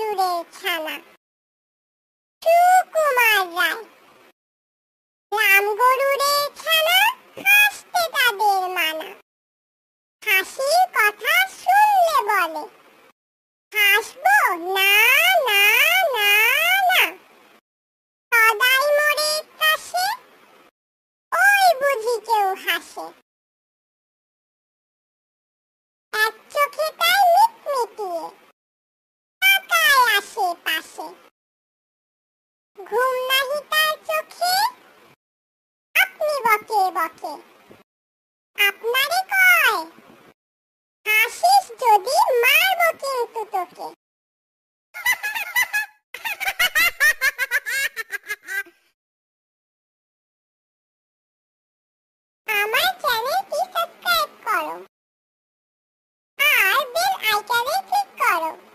গরুরের সুকুমার রায় রাম গরুরের ঘুম নাহি তার চোখে আপনি বকে বকে আপনারে কয় হাসিস যদি মারব কিন্তু তোকে আর বেল আইকনে ক্লিক করো